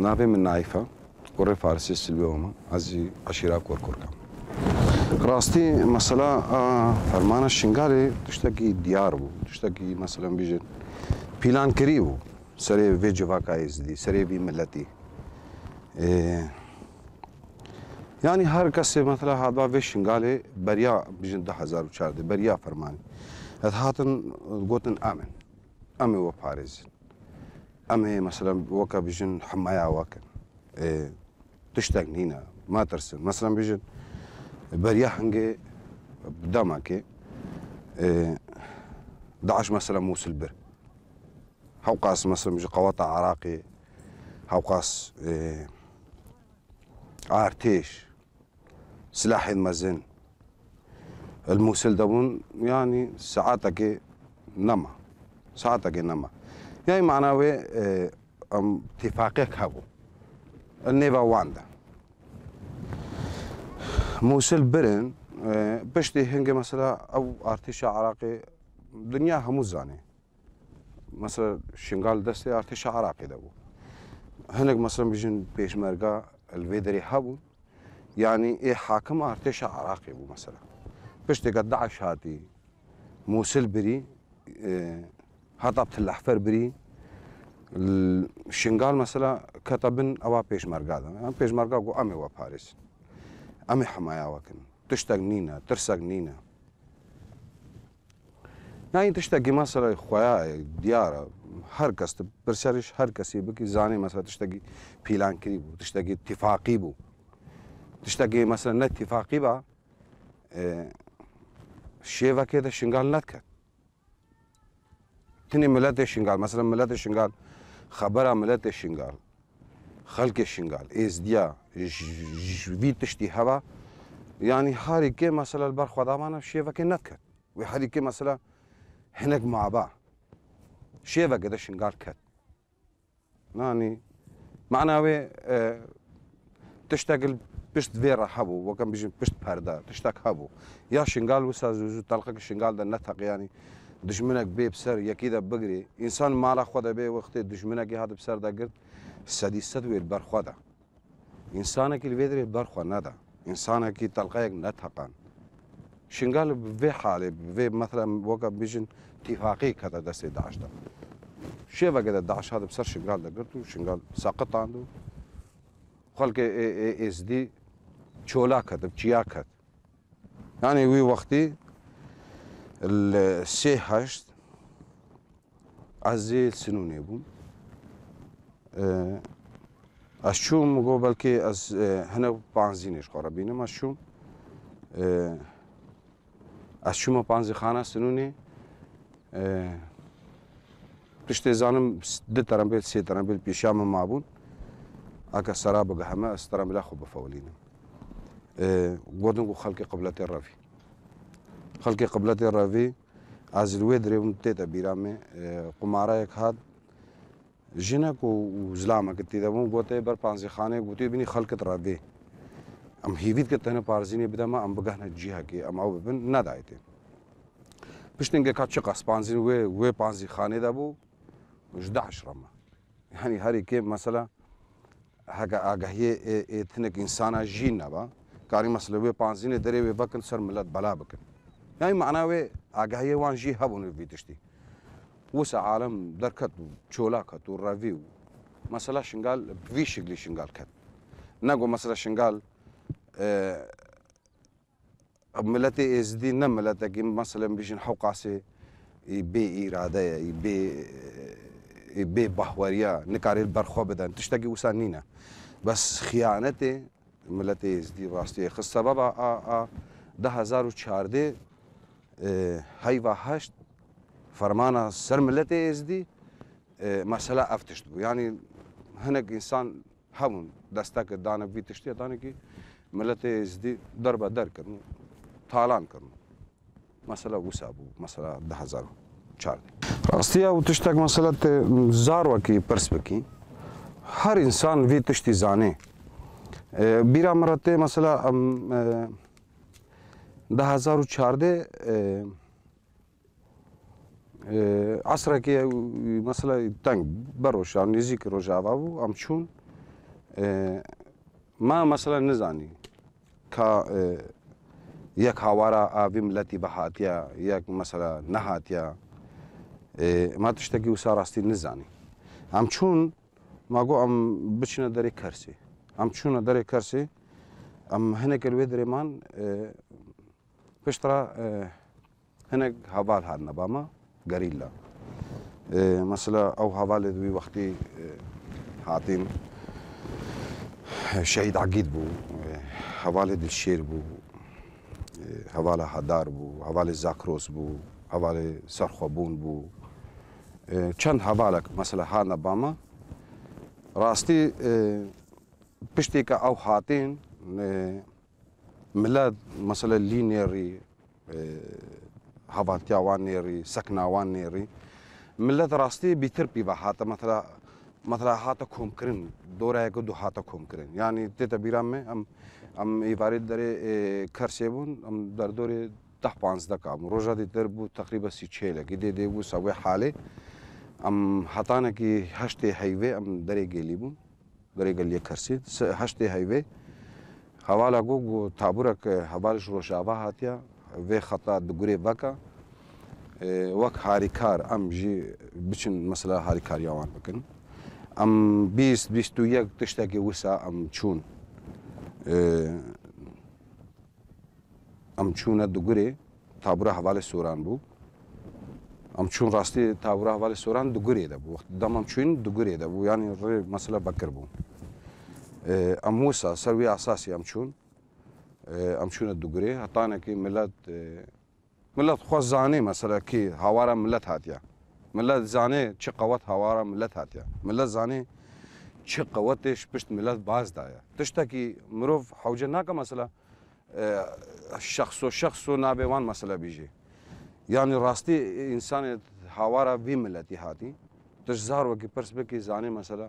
نافي من نايفة قرر فارسي سلبيوما أزي أشيراب كور كوركام راستی مثلا فرمان شنگاری تشتکی دیار بو تشتکی مثلا بیجن پیلان کری بو سری وی جواکایز دی سری وی ملتی یعنی هر کسی مثلا هادوا وی شنگالی بریا بیجن ده هزار و چارده بریا فرمانی ات هاتن گوتن امن امن و پارزین اما مثلا وكا بيجن حمايا وكا إيه تشتاق هنا ما ترسم مثلا بيجن بريحنجي بدمك إيه داعش مثلا موس البر هوقاس مثلا بيجي قواطع عراقي هوقاس إيه عارتيش سلاح المزن الموسل دبون يعني ساعاتك نما ساعاتك نما یعنی معناوی اتفاقیک هبو النیوا واندا موسل برن بشتی هنگ مثلا او ارتش عراقی دنیا همو زانه مثلا شنگال دست ارتش عراقی ده بو هنگ مثلا بیجن پیشمرگا الویدری هبو يعني ايه حاكم ارتش عراقي بو مثلا بشتي قد دعش هاتي موسل بري إيه هەتەبت لە حفەر بری شنگال مەسەلا کەتە بن ئەوە پێشمەرگادن ئەم پێشمەرگا و ئەمێوە پارێزن ئەمێ حمایاوەکن تشتێک نینە ترسەک نینە ناین تشتێکی مەسەلای خۆیە دیارە هەر کەس پرسیارش هەر کەسی بکی زانانی مەسە تشتێکی پیلانکری بوو تشتێکی تیفاقی بوو تشتێکی مەسە نەتیفاقی بە اه، شێوەکێتە شنگال نەتکرد تني ملت شنگال مثلا ملت شنگال خبر ملت شنگال خلق شنگال از دیا جوی تشتی هوا یعنی يعني هر که مثلا بر خدا مانا كي که نکرد و هر که مثلا هنگ معبا قد الشنغال شنگال کرد معناوي اه تشتغل بشت فيرا حبو وكان بيجي بشت باردا تشتاك حبو يا شنغال وسا زوزو تلقك الشنغال ده نتق يعني دژمنک بێ بسەر یەکیدا بگری ئینسان ماڵە خۆدا بێ وەختێ دژمنەکی هات بسەردا گرت سەدی سەد وێر بەرخوادا ئینسانێکی لێدرێت بەرخوا نەدا ئینسانێکی تەلقەیەک نەتەقان شنگال بێ حالێ بێ مەرە وەکە بژن تیفاقی کەدە دەستی داشدا شێوەگەدە داش هات بسەر شنگال دەگرت و شنگال سەقتاند و خەڵکە ئSD چۆلا کەدب چیا کەت یانی وی وەختی السي هاشت عزي سنوني بوم الشوم جو بلكي از هنا بانزينش قربينه ما الشوم اشوم بانزي خانه سنوني پشت زانم ده ترمبیل سی ترمبیل پیشام مابون اگه سراب گهمه استرمبیل خوب فولینم گودن گو خلق قبلت رفی خلق قبلت راوی از لوی درون تیتا بیرامه قماره یک حد جنه کو زلامه کتی دا مو گوته بر پانزی خانه گوتی بینی خلقت راوی ام هیوید که تنه پارزینی بیدا ما ام بگهنه جیها که ام او ببین ندایتی پشتنگه که چه قصد پانزین وی وی پانزی خانه دا بو جده عشرمه یعنی هر یکی مثلا هگه آگهی تنک انسانا جین نبا کاری مسئله وی پانزین دره وی بکن سر ملت بلا بکن یعنی معناوی آگاهی وان جی هبون وی تشتی وسع عالم درکت و چولا کت و روی و مثلا شنگال وی شکلی شنگال کت نگو مثلا شنگال ملت ازدی نه ملت که مثلا بیشن حقاسه بی اراده یا بی بی بهوریا نکاری برخوا بدن تشتگی وسا نینه بس خیانت ملت ازدی واسطه خص سبب ده هزار و چارده هیوا هشت فرمانه سر ملت ازدی مسئله افتشت بو یعنی هنگ انسان همون دسته که دانه بی تشتی دانه که ملت ازدی در به در کرنو تالان کرنو مسئله وسا بو مسئله ده هزار چار دی راستی او تشتک مسئله زار وکی پرس بکی هر انسان وی تشتی زانه بیرا مرته مسئله 2014 асра ки масалан танг бароша низик рожававу ҳамчун ман масалан низанӣ ка як ҳавара ави миллати баҳатия як масала наҳатия ма тиштаки усарастӣ низанӣ ҳамчун ма гӯ ам бичина даре карсӣ ҳамчуна даре карсӣ ам ҳинекел ведере ман Pıştıra e, هناك هافال عندنا باما غريلا إيه مثلا او هافال دوي وقتي إيه حاطين شهيد عقيد بو إيه هافال الشير بو هافال حدار بو هافال زاكروس بو هافال سرخبون بو چند هافالك مثلا هانا باما راستي بشتي او حاطين ملاد مثلا لينيري هافانتيا وانيري سكنا وانيري ملاد راستي بيتربي بحاتا مثلا مثلا هاتا كوم كرين دورا يكو دو هاتا كوم كرين يعني تيتا بيرام مي ام ام ايفاري داري كرسيبون ام در دوري ده پانز دکام روزا دی در بود تقریبا سی چهل کی دی دی بود سوی حاله ام حتانه کی هشت هیوه ام دری گلی بود دری گلی کرسید هشت هیوه havala go go taburak havalş rojava hatiya vê xeta di gurê veka wek harîkar em jî biçin mesela harîkariya wan bikin em bîst bîst û yek tiştekî wisa em çûn em çûne di gurê tabura hevalê soran bû em çûn rastî tabura hevalê soran di gurê de bû dam em çûn di gurê de bû yanî rê mesela bekir bû ام موسى صار وياه اساسي امشون امشون الدقري عطانا كي ملات ملت خوز زاني مثلا كي هوارا ملت هاتيا ملت زاني چه قوت هوارا ملت هاتيا ملت زاني چه قوتش پشت ملت باز دایا تشتا کی مروف حوجه ناکا مثلا شخص و شخص و نابوان مثلا بیجی یعنی راستی انسان هوارا وی ملتی هاتی تش زار وکی پرس بکی زاني مثلا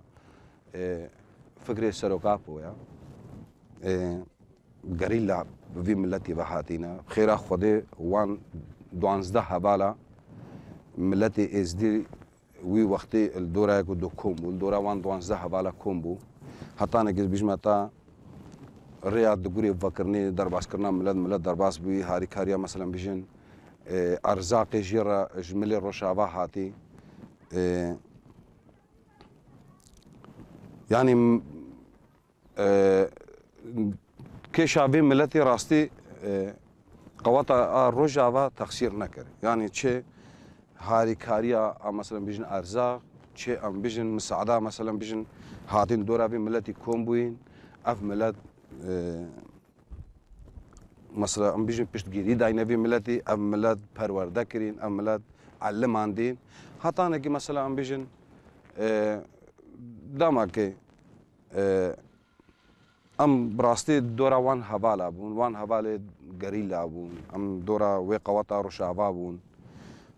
فکر سروکاپو ja. Guerrilla vi milleti ve hatine. Xêra Xwedê wan duwanzdeh hebala milletê êzdî wî wextê li doraya ku du kom bû. Li dora wan duwanzdeh hebala kom bû. Heta nekir bijme ta rêya di gurê vekirinê derbaskirina millet millet derbas bû harîkariya meselen bijin erzaqê jê re ji milê Rojava hatî یعنی يعني کشاوی آه، ملتی راستی آه، قوات روژا و تقصیر نکرد یعنی يعني چه هاریکاری مثلا بیژن ارزاق چه ام بیژن مساعده مثلا بیژن هاتین دوره بی ملتی کم بوین اف ملت آه، مثلا ام پشت گيري داینه في ملتي ام ملت پرورده کرین ام ملت علمان دین حتى نگی مثلا ام بیژن دمکه ام براستی دورا وان حوالا بون وان حواله گریلا بون ام دورا وی قواتا رو شعبا بون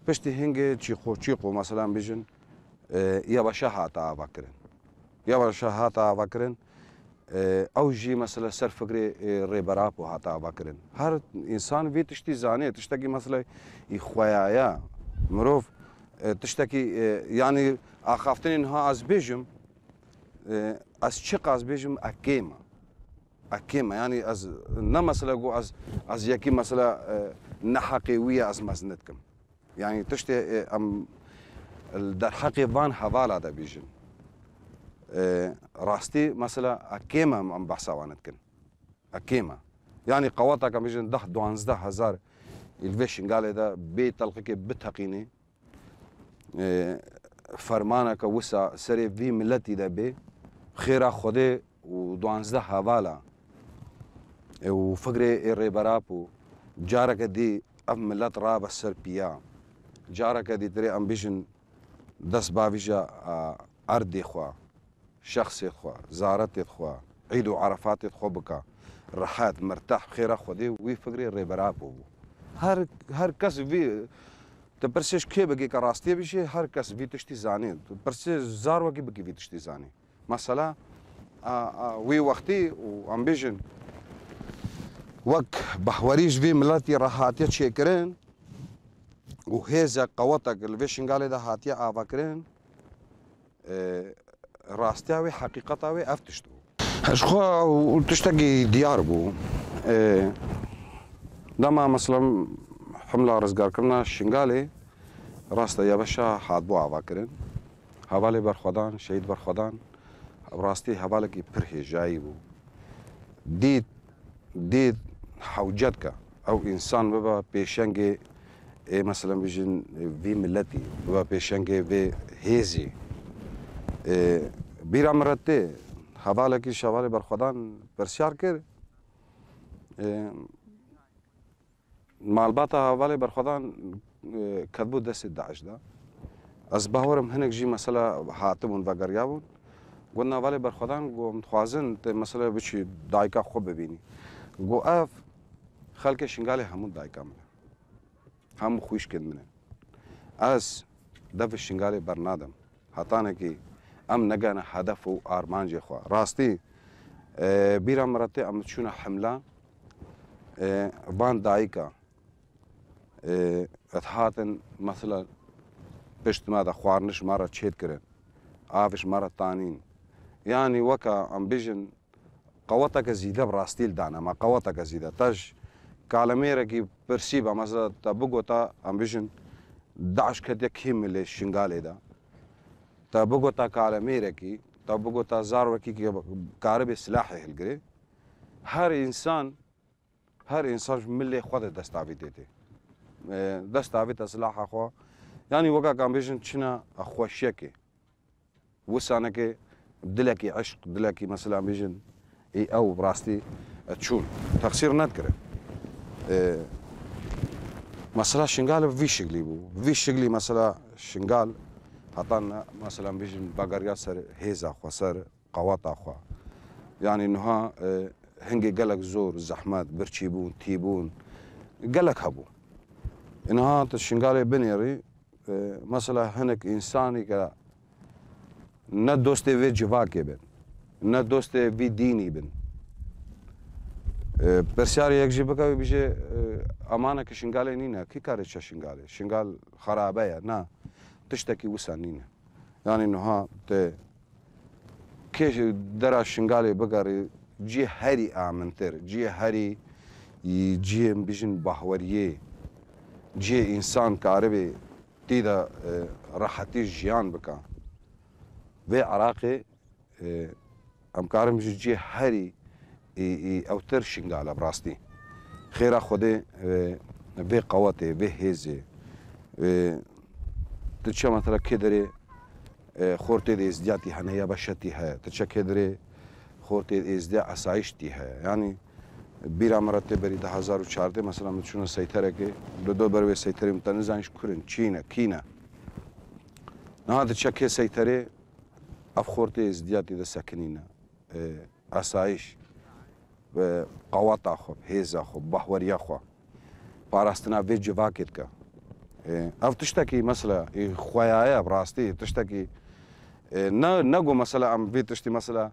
پشتی هنگ چیخو چیخو مثلا بیجن یا باشا هاتا آوا کرن یا باشا هاتا آوا کرن او جی مثلا سر فکر ریبرا پو هاتا آوا کرن هر انسان وی تشتی زانه تشتا کی مثلا ای خوایا مروف تشتكي يعني اخافتني انها از بيجم از شق از بيجم اكيما اكيما يعني از نا مثلا جو از از يكي مثلا نحقي ويا از مزنتكم يعني تشتي ام در حقي فان حوالا دا بيجن راستي مثلا اكيما ام بحثا وانتكن اكيما يعني قواتك ام بيجن ده دوانزده هزار الفيشن قال ده بيتلقيك بتقيني فرمانه که وسا سر وی ملتی ده به خیره خوده و دوانزده حواله و فکر ریبرا پو جاره که دی اب ملت را بسر پیا جاره که دی تری امبیشن دست باویشا اردی خوا شخصیت خوا زارتیت خوا عید و عرفاتیت خوا بکا راحت مرتاح خیره خوده وی فکر ریبرا پو هر هر کس وی تو پرسیش که بگی که راستیه بشه هر کس وی تشتی زانی تو پرسی زار وگی بگی وی تشتی زانی مثلا وی وقتی و امبیشن وک بحوریش وی ملتی راحتی چه کرن و هیزا قوتا الویشنگالی دا حاتی آوا کرن راستیا وی حقیقتا وی افتشتو اشخو تشتگی دیار بو دما مثلا حمله رزگار کردن شنگالی راست یبشا حادبو آوا کرن حوالی برخودان شهید برخودان راستی حوالی که پرهی جایی بو دید دید حوجت که او انسان ببا پیشنگ مثلا بجن وی ملتی ببا پیشنگ وی هیزی بیرا مرته حواله که شوالی برخودان پرسیار کرد Malbata havale berxwedan ketbû destê Daeş da. Ez bawerim hinek jî mesela hatibûn vegeriya bûn. Got navalê berxwedan got dixwazin te mesela biçî dayika xwe bibînî. Got ev xelkê şingalê hemû dayika min e. Hemû xwîşkên min e. Ez devê şingalê bernadim. Hetanekî em negene hedef û armancê xwe. Rastî bîra miratê em çûne hemla van dayika et hatin mesela piştima da xwarniş mara çêd kirin aviş mara tanîn yanî weka em bêjin qeweteke zîde bi rastî li dane ma qeweteke zîde te ji kalemêrekî pirsîba mesela te bigota em bêjin daş ketiye kîm lê şingalê de te bigota kalemêrekî te bigota zarwekî ki karibê silahê hilgirê her însan her însan ji millê xwe de destavî tê tê دەست ئاوێت ئەسلاح ئەخوا ینی وەکا کامبژن چنە ئەخۆشیەکێ وسانەکێ دلێکی عشق دلێکی مەسلامبژن ئی ئەو ڕاستی چوون تەخسیر نەتکرێت مەسلا شنگالە وی شگلی بوو وی شگلی مەسلا شنگال هەتان مەسلامبژن باگەریا سەر هێزاخوا سەر قواتاخوا ینی نها هەنگی گەلک زۆر زەحمەت برچی بوون تی بوون گەلک هەبوو اینها تشنگال بنیاری مثلا هنک انسانی که نه دوست وی جواکی بن نه دوست وی دینی بن پرسیار یک جی بکوی بیشه امانه که شنگاله نینه کی کاری چه شنگاله شنگال خرابه یا نه تشتکی وسا نینه یعنی نها ته کش درا شنگاله بگاری جی هری آمنتر جی هری جی بیشن بحوریه جێ ئینسان کارەبێ تیدا ڕەحەتی ژیان بکە بێ عراقێ ئەمکارم ژ جێ هەری ئەوتر شنگا لە بڕاستی خێرا خودێ بێ قەوەتێ بێ هێزێ تچە مەتەرە کێ دەرێ خۆرتێ ئێزدیاتی هەنەیە بەشەتی هەیە تچە کێ درێ خۆرتێ ئێزدە ئەسایشتی هەیە ینی bir amarate beri daha 2014 mesela mutuşuna seytere ki dodo berbe seytere mutanı zanş kurun Çin'e, Kine. Nahadı çeke seytere afkorte izdiyatı da sakinine. E, asayiş ve قوات خو هیز خو بحوریا خو پاراستنا وی جواکت کا اف تشتا کی مسئلہ خوایا براستی تشتا کی نہ نہ گو مسئلہ ام وی تشتی مسئلہ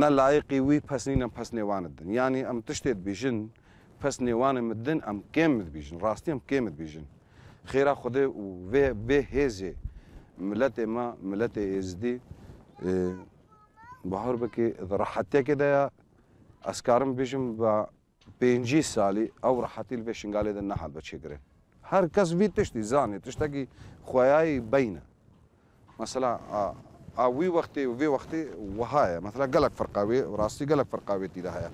نه لایقی وی پس نینم پس نوانت دن یعنی ام تشتت بیجن پس نوانم دن ام کمت بیجن راستی ام کمت بیجن خیرا خدا و به هزه ملت ما ملت ازدی بهار بکی راحتی که دیا اسکارم بیشم با پنجی سالی او راحتی لوی شنگالی دن نحال بچه گره هر کس وی تشتی زانه تشتا که خویای بینه مثلا اوی وختي وی وختي وهاي مثلا قلق فرقاوي وراسي قلق فرقاوي تي دهاي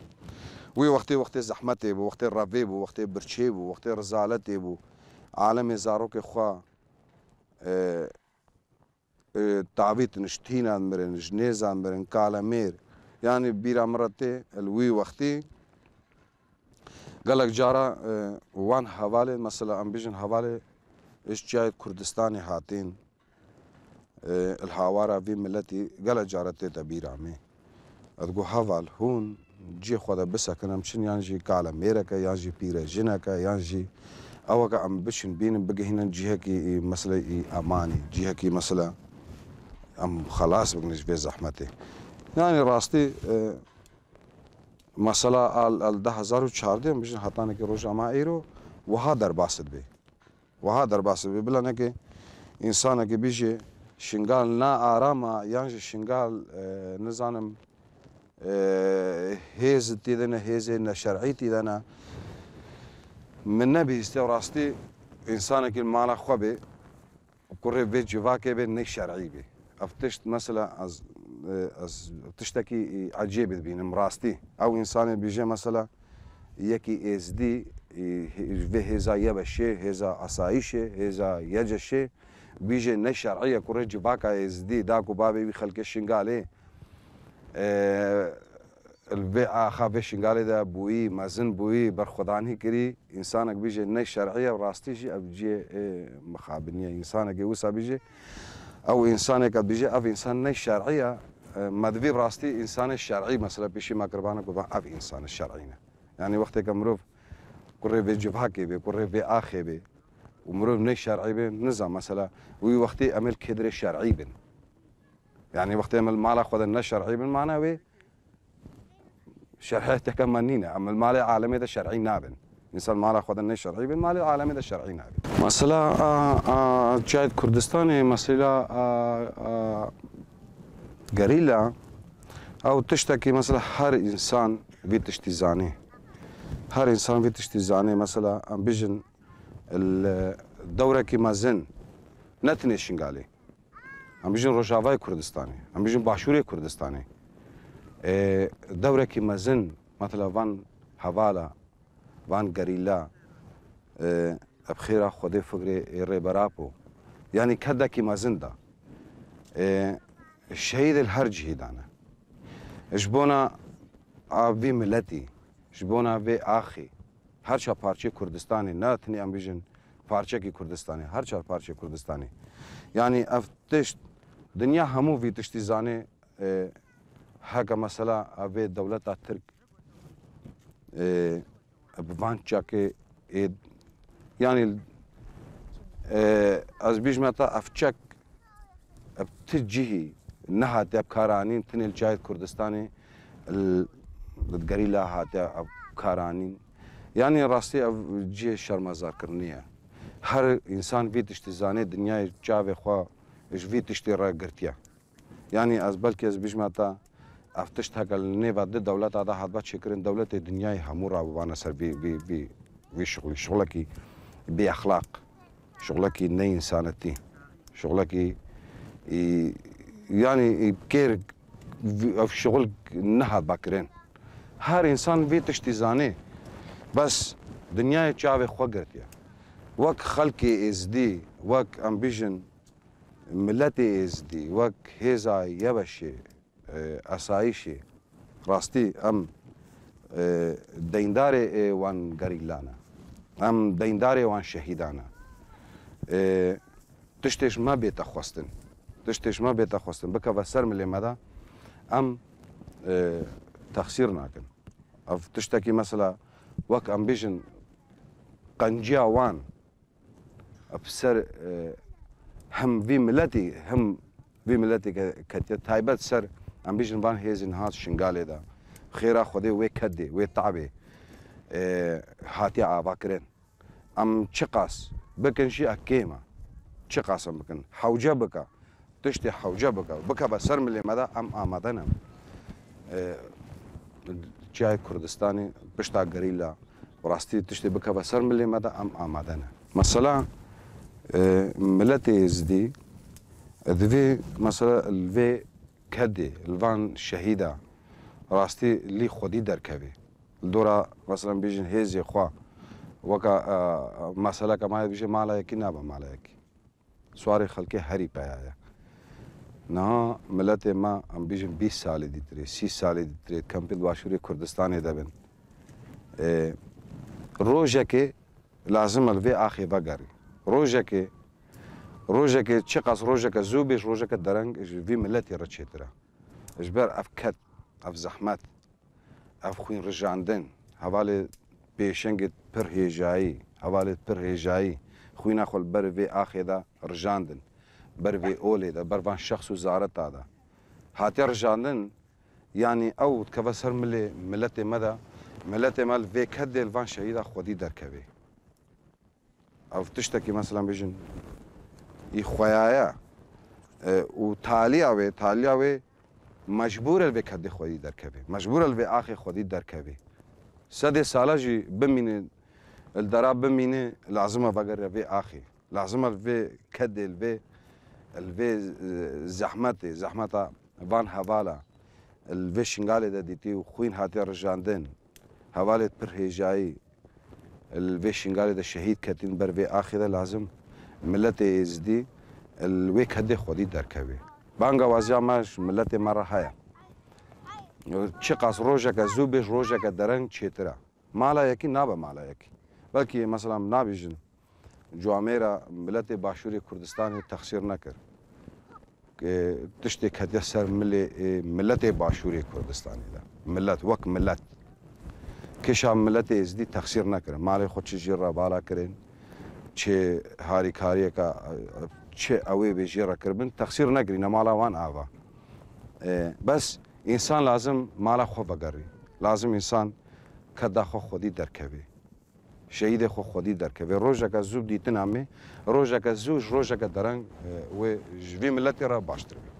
وی وختي وختي زحمتي بو وختي رافي بو وختي برچي بو وختي رزالتي بو عالم زارو کې خو تعبيت نشتينا مرن جنيزا مرن كالامير يعني بيرا مرتي الوي وختي قالك جارا وان حواله مثلا امبيشن حواله ايش جاي كردستاني هاتين الhávára vi milleti gele caret tê te bîramê ez got heval hûn ciyê xwe de bisekin em çin yan jî kala mêreke yan jî pîre jineke yan jî ew ke em bişin bînin bigihînin cihekî meseleyî emanî cihekî mesela em xelas bikin ji vê zehmetê yanî rastî mesela al de hezar û çardê em bijin hetanekî roja ma îro wiha derbas dibê wiha derbas dibê bilanekê însanekî bijê شنگال نا آراما یان شنگال نزانم هیز تیدنه هیز نشرعی تیدنه من نبي استوراستي انسانك المالا خبي وكره في جواك بين نيك شرعي بي افتشت مثلا از از تشتكي عجيب بين مراستي او انسان بيجي مثلا يكي از دي هزا يبشه هزا اصايشه هزا يجشه بيجي الناس الشرعيه كوريج باكا يزدي داكو بابي بيخلك الشنقالي البيئة خاف شنقالي ده بوي مازن بوي برخدان هكري إنسانك بيجي الناس الشرعيه وراستيجي أبجي مخابنية إنسانك يوسا بيجي او انسان که بیجه اف انسان نه شرعیه مدوی براستی انسان شرعی مثلا پیشی ما قربانه کو اف انسان شرعی نه یعنی وقتی که مروف کره به جبهه کې به کره به اخې به ومرور من الشرعي بين نزع مثلا وي وقتي امل كدر الشرعي بن يعني وقت امل مالا خذ النش شرعي بن معناه شرحه تكملنينا اما المال عالمي ذا شرعي نابن مثال مالا خذ النش شرعي بن مالا عالمي ذا شرعي نابن مثلا جايد كردستاني مثلا آه، آه، قريلا او تشتكي مثلا هر انسان بيتشتي زاني هر انسان بيتشتي زاني مثلا آه، بيجن الدوره كي زن نتني شنغالي ام بجن روشاواي كردستاني ام بجن باشوري كردستاني إيه، الدوره كي زن مثلا وان حوالا وان غريلا ابخيرا إيه، خودي خدي فغري ريبرابو يعني كدا كي زن دا الشهيد إيه، الهرج هيدانا اشبونا ابي ملتي اشبونا ابي اخي هر چهار پارچه کردستانی نه تنی ام بیژن پارچه کی کردستانی هر چهار پارچه کردستانی یعنی افتش دنیا همو وی تشتی زانه هاگا مثلا اوی دولت ترک بوان چاکه یعنی از بیش متا افچک بتجهي نهات ابكارانين تنل جايد كردستاني الدقريلا هات ابكارانين یعنی راستی او جه جی شرمزار کرنیه هر انسان وی تشتی زانه دنیای چاوه خواه اش وی تشتی را گرتیا یعنی از کے ازبش ماتا افتشتہ کا لاد دولت آده حد با چکرین دولت دولت همو را اوان سر بی بی بی بی شغل شغل کی بی اخلاق شغل کی نی انسانتی شغل کی یعنی کیر اف شغل نه حد با کرین هر انسان وی تشتی زانه بس dünyaya çavê xwe girtiye. Wek xelkê êzidî, wek em bêjin miletê êzidî, wek hêza yebeşê, esayîşê, rastî em deyindarê wan gerîlane. Em deyindarê wan şehîdane. Tiştêş me bê te xwestin. Tiştêş me bê te xwestin. Bikeve ser milê me de em texsîr nakin. Ev tiştekî mesela وك امبيشن قەنجیا وان آه، هم في ملتي هم في ملتي كتي تايبت سر امبيشن وان هيز هێزین هات شنگالێدا خێرا خودێ وێ کەدێ وێ تابێ آه، هاتی ئاواکرێن ئەم ام قاس بكن شي اكيما قاسم بكن حوجا بكا تشتي حوجا بكا بكا بسر ملي ملێمەدا ام ئامادەنم آه، Türkiye Kürdistan'ı pişta gerilla rastî tiştê bikeve ser milê me de em amade ne. Mesela milletê Êzidî divê mesela li vê kedê li van şehîda rastî lî xwedî derkevê. Li dora mesela bêjin hêzê xwa weka meseleke ma bêje mala yekî nabe mala yekî. Swarê xelkê herî peya ye. نها ملت ما ام بیشم 20 سال دیتره 30 سال دیتره کمپیل باشوری کردستان هده بن اه، روژه که لازم الوی آخی بگاری روژه که روژه که چه قص روژه که زو بیش روژه که درنگ وی ملتی را چیتره اجبر اف کت اف زحمت اف خوین رجاندن حوالی پیشنگ پر هیجایی حوالی پر هیجایی خوینا خل بر وی آخی دا رجاندن ber vê olê de bervan şexs û zareta de. Hatiye rijandin yanî ew dikeve ser milê milletê me de milletê me vê kedê van şehîda xwedî derkevê. Ev tiştekî mesela bêjin î xweyaye û taliya wê taliya wê مجبور ال vê kedê xwedî derkevê. Mecbur ال vê axê xwedî derkevê. Sedê sala jî bimînin الدرا بمینه لازمه وگر وی آخی لازمه وی کدل وی الوی زحمت زحمت وان حوالا الوی شنگال دا دیتی و خوین هاتی رجاندن حوالت پر هیجایی الوی شنگال دا شهید کتین بر وی آخی دا لازم ملت ازدی الوی کده خودی درکوی بانگا وازیا ماش ملت مرا هایا چه قاس روژه که زوبش روژه که درنگ چیتره مالا یکی نابه مالا یکی بلکه مثلا نابیجن جوامه را ملت باشوری کردستان تخصیر نکرد tiştê ketiye ser milê milletê başûrê Kurdistanê de. Millet wek millet. Kêşa milletê êzdî texsîr nekirin. Malê xwe çi jî rebala kirin, çê harîkariyeka çê ew ê bêjê rekiribin texsîr negirîne mala wan ava. Bes insan lazim mala xwe vegerî. Lazim insan keda xwe xwedî derkevê. شهید خو خودی درکوی روژه که زوب دیتنا می روژه که زوج روژه که درنگ و جوی ملتی را باشتر بی